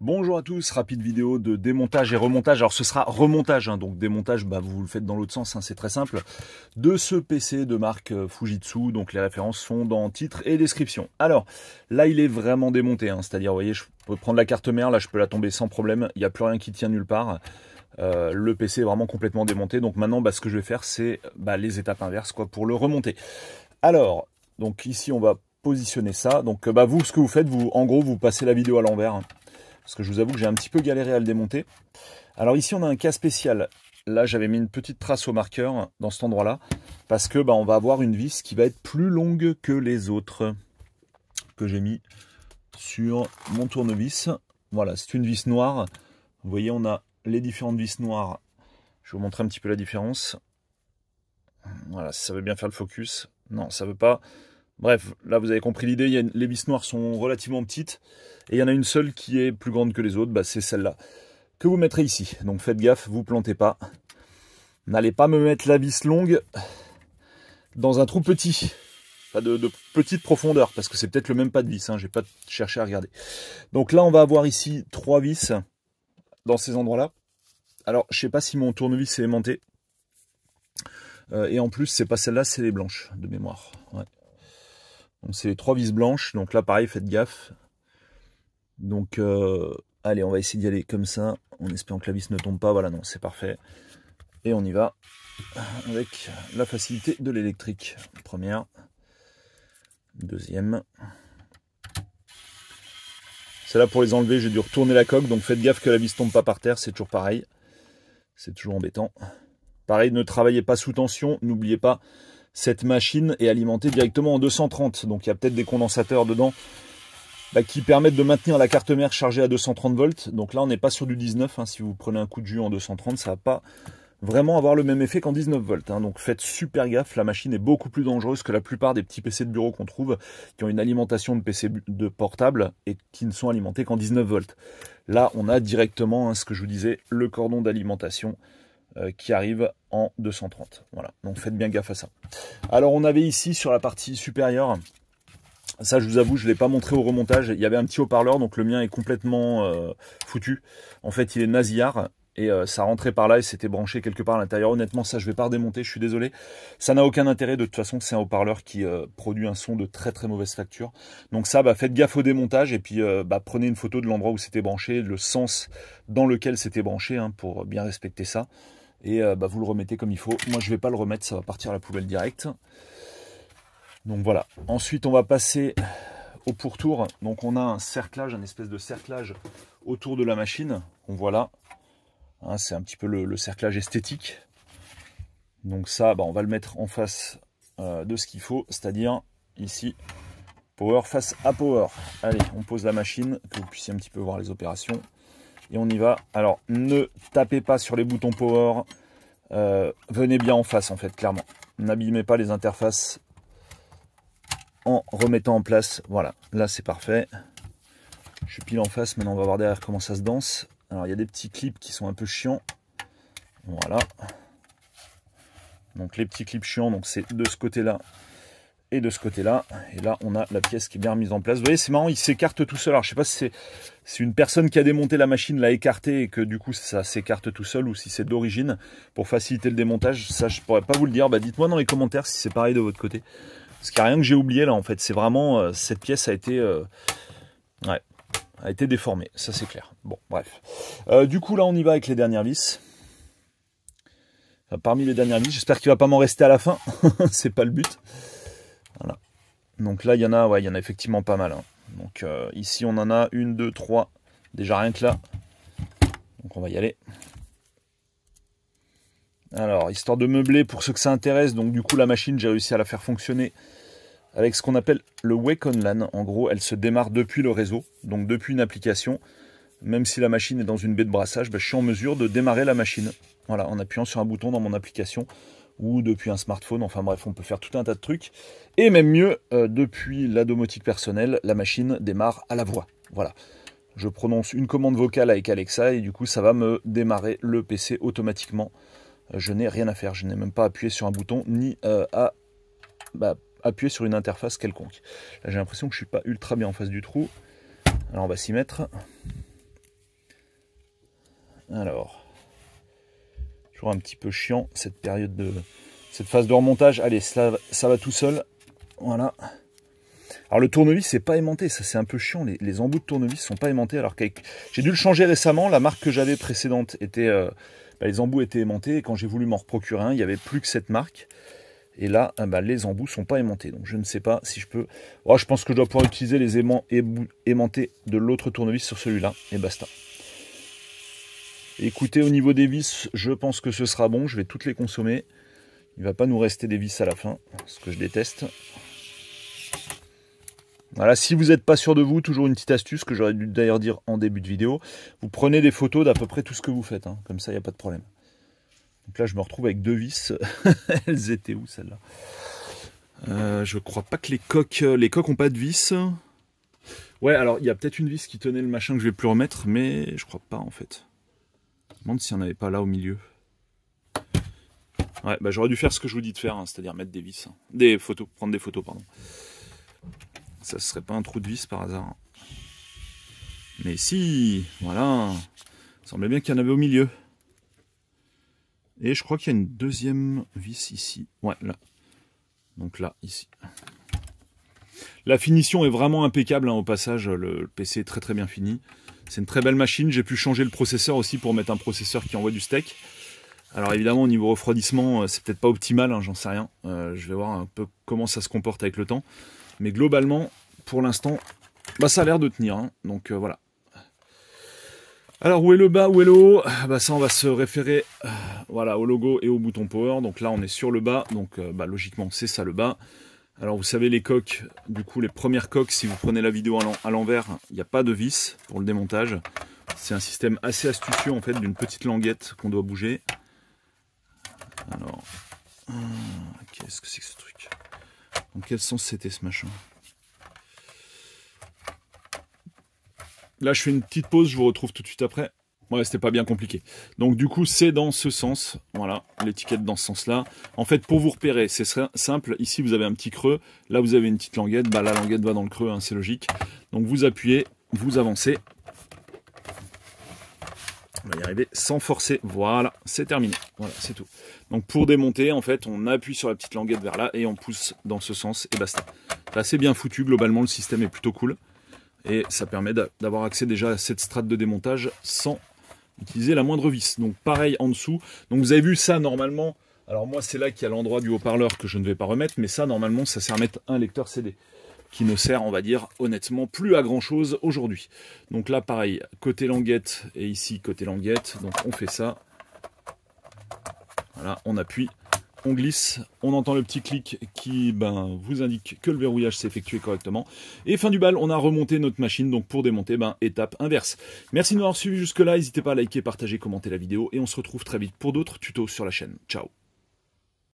Bonjour à tous, rapide vidéo de démontage et remontage. Alors ce sera remontage, hein, donc démontage, bah, vous le faites dans l'autre sens, hein, c'est très simple. De ce PC de marque euh, Fujitsu, donc les références sont dans titre et description. Alors là il est vraiment démonté, hein, c'est-à-dire vous voyez je peux prendre la carte mère, là je peux la tomber sans problème, il n'y a plus rien qui tient nulle part. Euh, le PC est vraiment complètement démonté, donc maintenant bah, ce que je vais faire c'est bah, les étapes inverses quoi pour le remonter. Alors, donc ici on va positionner ça, donc euh, bah, vous ce que vous faites, vous en gros vous passez la vidéo à l'envers parce que je vous avoue que j'ai un petit peu galéré à le démonter. Alors ici, on a un cas spécial. Là, j'avais mis une petite trace au marqueur dans cet endroit-là, parce que bah, on va avoir une vis qui va être plus longue que les autres que j'ai mis sur mon tournevis. Voilà, c'est une vis noire. Vous voyez, on a les différentes vis noires. Je vais vous montrer un petit peu la différence. Voilà, ça veut bien faire le focus. Non, ça veut pas. Bref, là vous avez compris l'idée, les vis noires sont relativement petites, et il y en a une seule qui est plus grande que les autres, bah, c'est celle-là, que vous mettrez ici. Donc faites gaffe, vous plantez pas. N'allez pas me mettre la vis longue dans un trou petit, pas de, petite profondeur, parce que c'est peut-être le même pas de vis, hein. je n'ai pas cherché à regarder. Donc là on va avoir ici trois vis dans ces endroits-là. Alors je sais pas si mon tournevis est aimanté, euh, et en plus c'est pas celle-là, c'est les blanches de mémoire. Ouais c'est les trois vis blanches. Donc là, pareil, faites gaffe. Donc euh, allez, on va essayer d'y aller comme ça, en espérant que la vis ne tombe pas. Voilà, non, c'est parfait. Et on y va avec la facilité de l'électrique. Première, deuxième. Celle-là, pour les enlever, j'ai dû retourner la coque, donc faites gaffe que la vis ne tombe pas par terre, c'est toujours pareil. C'est toujours embêtant. Pareil, ne travaillez pas sous tension, n'oubliez pas cette machine est alimentée directement en 230. Donc il y a peut-être des condensateurs dedans bah, qui permettent de maintenir la carte mère chargée à 230 volts. Donc là, on n'est pas sur du 19. Hein. Si vous prenez un coup de jus en 230, ça va pas vraiment avoir le même effet qu'en 19 volts. Hein. Donc faites super gaffe, la machine est beaucoup plus dangereuse que la plupart des petits PC de bureau qu'on trouve qui ont une alimentation de PC de portable et qui ne sont alimentés qu'en 19 volts. Là, on a directement hein, ce que je vous disais, le cordon d'alimentation euh, qui arrive en 230. Voilà, donc faites bien gaffe à ça. Alors on avait ici sur la partie supérieure, ça je vous avoue, je ne l'ai pas montré au remontage, il y avait un petit haut-parleur, donc le mien est complètement euh, foutu. En fait il est nasillard, et euh, ça rentrait par là et c'était branché quelque part à l'intérieur. Honnêtement, ça je vais pas redémonter, je suis désolé. Ça n'a aucun intérêt, de toute façon c'est un haut-parleur qui produit un son de très très mauvaise facture. Donc ça, bah, faites gaffe au démontage et puis bah, prenez une photo de l'endroit où c'était branché, le sens dans lequel c'était branché hein, pour bien respecter ça et euh, bah, vous le remettez comme il faut. Moi je vais pas le remettre, ça va partir à la poubelle directe. Donc voilà. Ensuite on va passer au pourtour. Donc on a un cerclage, un espèce de cerclage autour de la machine. On voit là. Hein, c'est un petit peu le, cerclage esthétique. Donc ça, bah, on va le mettre en face euh, de ce qu'il faut, c'est-à-dire ici, power face à power. Allez, on pose la machine, que vous puissiez un petit peu voir les opérations. Et on y va. Alors, ne tapez pas sur les boutons power. Euh, venez bien en face, en fait, clairement. N'abîmez pas les interfaces en remettant en place. Voilà, là, c'est parfait. Je suis pile en face. Maintenant, on va voir derrière comment ça se danse. Alors, il y a des petits clips qui sont un peu chiants. Voilà. Donc, les petits clips chiants, donc c'est de ce côté-là de ce côté-là. Et là, on a la pièce qui est bien mise en place. Vous voyez, c'est marrant, il s'écarte tout seul. Alors, je sais pas si c'est une personne qui a démonté la machine, l'a écarté et que du coup, ça s'écarte tout seul ou si c'est d'origine pour faciliter le démontage. Ça, je pourrais pas vous le dire. Bah, dites-moi dans les commentaires si c'est pareil de votre côté. Parce qu'il n'y a rien que j'ai oublié là, en fait. C'est vraiment, euh, cette pièce a été... Euh, ouais, a été déformée. Ça, c'est clair. Bon, bref. Euh, du coup, là, on y va avec les dernières vis parmi les dernières vis. J'espère qu'il ne va pas m'en rester à la fin. c'est pas le but. Donc là, il y en a, ouais, il y en a effectivement pas mal. Hein. Donc euh, ici, on en a une, deux, trois. Déjà rien que là. Donc on va y aller. Alors, histoire de meubler pour ceux que ça intéresse. Donc du coup, la machine, j'ai réussi à la faire fonctionner avec ce qu'on appelle le Wake LAN. En gros, elle se démarre depuis le réseau, donc depuis une application. Même si la machine est dans une baie de brassage, bah, je suis en mesure de démarrer la machine. Voilà, en appuyant sur un bouton dans mon application ou depuis un smartphone. Enfin bref, on peut faire tout un tas de trucs. Et même mieux, euh, depuis la domotique personnelle, la machine démarre à la voix. Voilà. Je prononce une commande vocale avec Alexa et du coup ça va me démarrer le PC automatiquement. Euh, je n'ai rien à faire, je n'ai même pas appuyé sur un bouton ni euh, à bah, appuyer sur une interface quelconque. Là j'ai l'impression que je ne suis pas ultra bien en face du trou. Alors on va s'y mettre. Alors un petit peu chiant cette période de cette phase de remontage. Allez, ça, va tout seul. Voilà. Alors le tournevis c'est pas aimanté, ça c'est un peu chiant. Les, embouts de tournevis sont pas aimantés. Alors que j'ai dû le changer récemment. La marque que j'avais précédente était, euh, bah, les embouts étaient aimantés. Et quand j'ai voulu m'en procurer un, il y avait plus que cette marque. Et là, euh, bah, les embouts sont pas aimantés. Donc je ne sais pas si je peux. Oh, je pense que je dois pouvoir utiliser les aimants aimantés de l'autre tournevis sur celui-là. Et basta. Écoutez, au niveau des vis, je pense que ce sera bon. Je vais toutes les consommer. Il ne va pas nous rester des vis à la fin, ce que je déteste. Voilà, si vous n'êtes pas sûr de vous, toujours une petite astuce que j'aurais dû d'ailleurs dire en début de vidéo, vous prenez des photos d'à peu près tout ce que vous faites, hein. comme ça il n'y a pas de problème. Donc là je me retrouve avec deux vis, elles étaient où celles-là euh, Je crois pas que les coques, euh, les coques ont pas de vis. Ouais, alors il y a peut-être une vis qui tenait le machin que je vais plus remettre, mais je crois pas en fait me demande n'y en avait pas là au milieu. Ouais, bah j'aurais dû faire ce que je vous dis de faire, hein, c'est-à-dire mettre des vis. Hein. Des photos, prendre des photos, pardon. Ça serait pas un trou de vis par hasard. Mais si, voilà. Il semblait bien qu'il y en avait au milieu. Et je crois qu'il y a une deuxième vis ici. Ouais, là. Donc là, ici. La finition est vraiment impeccable. Hein, au passage, le PC est très très bien fini. C'est une très belle machine. J'ai pu changer le processeur aussi pour mettre un processeur qui envoie du steak. Alors évidemment, au niveau refroidissement, euh, c'est peut-être pas optimal, hein, j'en sais rien. Euh, je vais voir un peu comment ça se comporte avec le temps. Mais globalement, pour l'instant, bah, ça a l'air de tenir. Hein. Donc euh, voilà. Alors où est le bas, où est le haut bah, Ça, on va se référer voilà, au logo et au bouton power. Donc là, on est sur le bas. Donc bah, logiquement, c'est ça le bas. Alors vous savez les coques, du coup les premières coques, si vous prenez la vidéo à l'envers, il n'y a pas de vis pour le démontage. C'est un système assez astucieux en fait d'une petite languette qu'on doit bouger. Alors, ah, qu'est-ce que c'est que ce truc Dans quel sens c'était ce machin Là je fais une petite pause, je vous retrouve tout de suite après. Ouais, c'était pas bien compliqué. Donc du coup, c'est dans ce sens. Voilà, l'étiquette dans ce sens-là. En fait, pour vous repérer, c'est simple. Ici, vous avez un petit creux. Là, vous avez une petite languette. Bah, la languette va dans le creux, hein, c'est logique. Donc vous appuyez, vous avancez. On va y arriver sans forcer. Voilà, c'est terminé. Voilà, c'est tout. Donc pour démonter, en fait, on appuie sur la petite languette vers là et on pousse dans ce sens et basta. C'est bien foutu. Globalement, le système est plutôt cool. Et ça permet d'avoir accès déjà à cette strate de démontage sans utiliser la moindre vis. Donc pareil en dessous. Donc vous avez vu ça normalement. Alors moi c'est là qu'il y a l'endroit du haut-parleur que je ne vais pas remettre, mais ça normalement ça sert à mettre un lecteur CD qui ne sert, on va dire, honnêtement, plus à grand chose aujourd'hui. Donc là, pareil, côté languette et ici côté languette. Donc on fait ça. Voilà, on appuie on glisse, on entend le petit clic qui ben, vous indique que le verrouillage s'est effectué correctement. Et fin du bal, on a remonté notre machine, donc pour démonter, ben, étape inverse. Merci de avoir suivi jusque-là, n'hésitez pas à liker, partager, commenter la vidéo, et on se retrouve très vite pour d'autres tutos sur la chaîne. Ciao